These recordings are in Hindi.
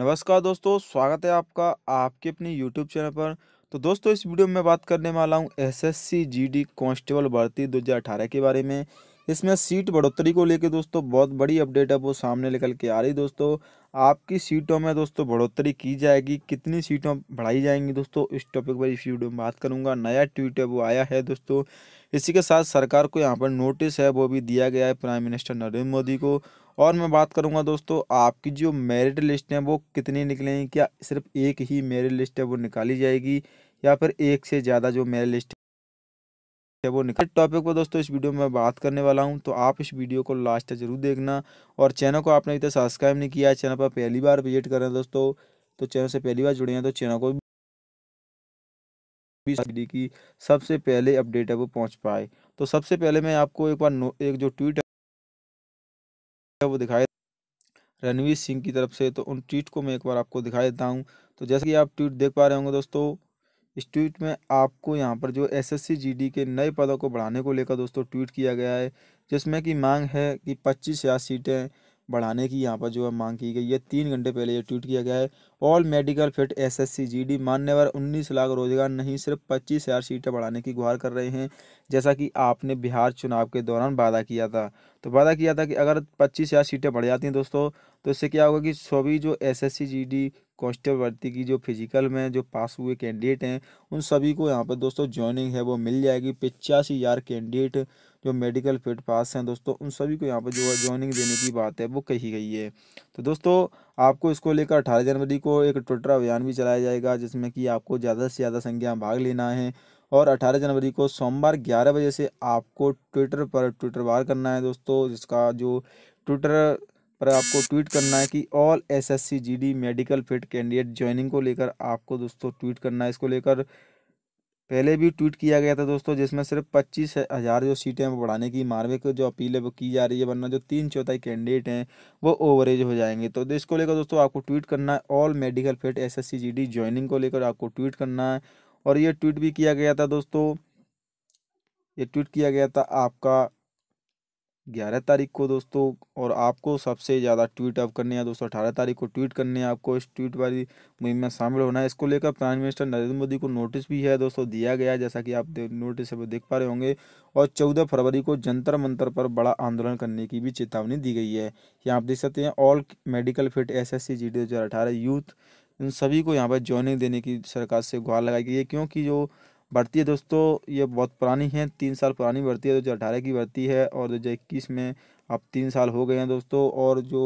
नमस्कार दोस्तों स्वागत है आपका आपके अपने YouTube चैनल पर तो दोस्तों इस वीडियो में बात करने वाला सी एसएससी जीडी कांस्टेबल भर्ती 2018 के बारे में इसमें सीट बढ़ोतरी को लेकर दोस्तों बहुत बड़ी अपडेट है वो सामने निकल के आ रही दोस्तों आपकी सीटों में दोस्तों बढ़ोतरी की जाएगी कितनी सीटों बढ़ाई जाएंगी दोस्तों इस टॉपिक पर इस वीडियो में बात करूंगा नया ट्वीट है वो आया है दोस्तों इसी के साथ सरकार को यहाँ पर नोटिस है वो भी दिया गया है प्राइम मिनिस्टर नरेंद्र मोदी को और मैं बात करूंगा दोस्तों आपकी जो मेरिट लिस्ट है वो कितनी निकलेंगी क्या सिर्फ एक ही मेरिट लिस्ट है वो निकाली जाएगी या फिर एक से ज़्यादा जो मेरिट लिस्ट है वो निकल टॉपिक पर दोस्तों इस वीडियो में बात करने वाला हूँ तो आप इस वीडियो को लास्ट जरूर देखना और चैनल को आपने अभी तक सब्सक्राइब नहीं किया है चैनल पर पहली बार विजिट करें दोस्तों तो चैनल से पहली बार जुड़े हैं तो चैनल को की सबसे पहले अपडेट है वो पहुंच पाए तो सबसे पहले मैं आपको एक बार एक जो ट्वीट वो दिखाई रणवीर सिंह की तरफ से तो उन ट्वीट को मैं एक बार आपको दिखा देता हूँ तो जैसे कि आप ट्वीट देख पा रहे होंगे दोस्तों इस ट्वीट में आपको यहाँ पर जो एस एस के नए पदों को बढ़ाने को लेकर दोस्तों ट्वीट किया गया है जिसमें की मांग है कि पच्चीस हजार सीटें बढ़ाने की यहाँ पर जो है मांग की गई है तीन घंटे पहले ये ट्वीट किया गया है all medical fit SSC GD मान्यवर उन्नीस लाख रोजगार नहीं सिर्फ पच्चीस हज़ार सीटें बढ़ाने की गुहार कर रहे हैं जैसा कि आपने बिहार चुनाव के दौरान वादा किया था तो वादा किया था कि अगर पच्चीस हज़ार सीटें बढ़ जाती हैं दोस्तों तो इससे क्या होगा कि सभी जो S S C G D constable भर्ती की जो फिजिकल में जो पास हुए कैंडिडेट हैं उन सभी को यहाँ पर दोस्तों ज्वाइनिंग है वो मिल जाएगी पचासी हज़ार कैंडिडेट जो मेडिकल फिट पास हैं दोस्तों उन सभी को यहाँ पर जो है ज्वाइनिंग देने की बात है वो कही गई है तो दोस्तों आपको इसको लेकर अठारह जनवरी को एक ट्विटर अभियान भी चलाया जाएगा जिसमें कि आपको ज़्यादा से ज़्यादा संख्या भाग लेना है और 18 जनवरी को सोमवार 11 बजे से आपको ट्विटर पर ट्विटर वार करना है दोस्तों जिसका जो ट्विटर पर आपको ट्वीट करना है कि all S S C G D medical fit candidate joining को लेकर आपको दोस्तों ट्वीट करना है इसको लेकर पहले भी ट्वीट किया गया था दोस्तों जिसमें सिर्फ पच्चीस हज़ार जो सीटें हैं वो बढ़ाने की मार्वे को जो अपील है वो की जा रही है वरना जो तीन चौथाई कैंडिडेट हैं वो ओवरेज हो जाएंगे तो इसको लेकर दोस्तों आपको ट्वीट करना है all medical fit S S joining को लेकर आपको ट्वीट करना है और ये ट्वीट भी किया गया था दोस्तों ये ट्वीट किया गया था आपका ग्यारह तारीख को दोस्तों और आपको सबसे ज़्यादा ट्वीट अप करने हैं दोस्तों अठारह तारीख को ट्वीट करने हैं आपको इस ट्वीट वाली मुहिम में शामिल होना है इसको लेकर प्राइम मिनिस्टर नरेंद्र मोदी को नोटिस भी है दोस्तों दिया गया जैसा कि आप नोटिस देख पा रहे होंगे और चौदह फरवरी को जंतर मंतर पर बड़ा आंदोलन करने की भी चेतावनी दी गई है यहाँ आप देख सकते हैं all medical fit S S youth इन सभी को यहाँ पर ज्वाइनिंग देने की सरकार से गुहार लगाई गई है क्योंकि जो भर्ती है दोस्तों ये बहुत पुरानी है तीन साल पुरानी भर्ती है दो हज़ार अठारह की भर्ती है और दो हज़ार इक्कीस में अब तीन साल हो गए हैं दोस्तों और जो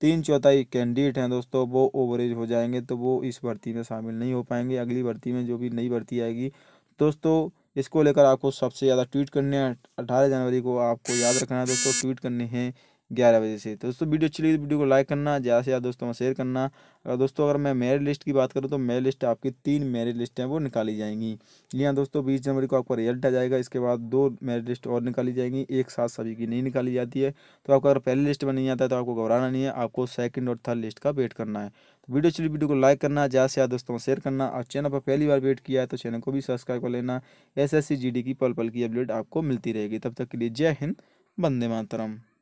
तीन चौथाई कैंडिडेट हैं दोस्तों वो ओवरेज हो जाएंगे तो वो इस भर्ती में शामिल नहीं हो पाएंगे अगली भर्ती में जो भी नई भर्ती आएगी दोस्तों इसको लेकर आपको सबसे ज़्यादा ट्वीट करने हैं अठारह जनवरी को आपको याद रखना है दोस्तों ट्वीट करने हैं ग्यारह बजे से तो दोस्तों वीडियो अच्छी लगी तो वीडियो को लाइक करना ज़्यादा से ज़्यादा दोस्तों में शेयर करना अगर दोस्तों अगर मैं मेरिट लिस्ट की बात करूँ तो मेरिट लिस्ट आपकी तीन मेरिट लिस्ट हैं वो निकाली जाएंगी जी हाँ दोस्तों बीस जनवरी को आपका रिजल्ट आ जाएगा इसके बाद दो मेरिट लिस्ट और निकाली जाएंगी एक साथ सभी की नहीं निकाली जाती है तो आपको अगर पहली लिस्ट में नहीं आता है तो आपको घबराना नहीं है आपको सेकेंड और थर्ड लिस्ट का वेट करना है तो वीडियो अच्छी वीडियो को लाइक करना ज़्यादा से ज़्यादा दोस्तों शेयर करना और चैनल पर पहली बार वेट किया है तो चैनल को भी सब्सक्राइब कर लेना एस एस की पल पल की अपडेट आपको मिलती रहेगी तब तक के लिए जय हिंद वंदे मातरम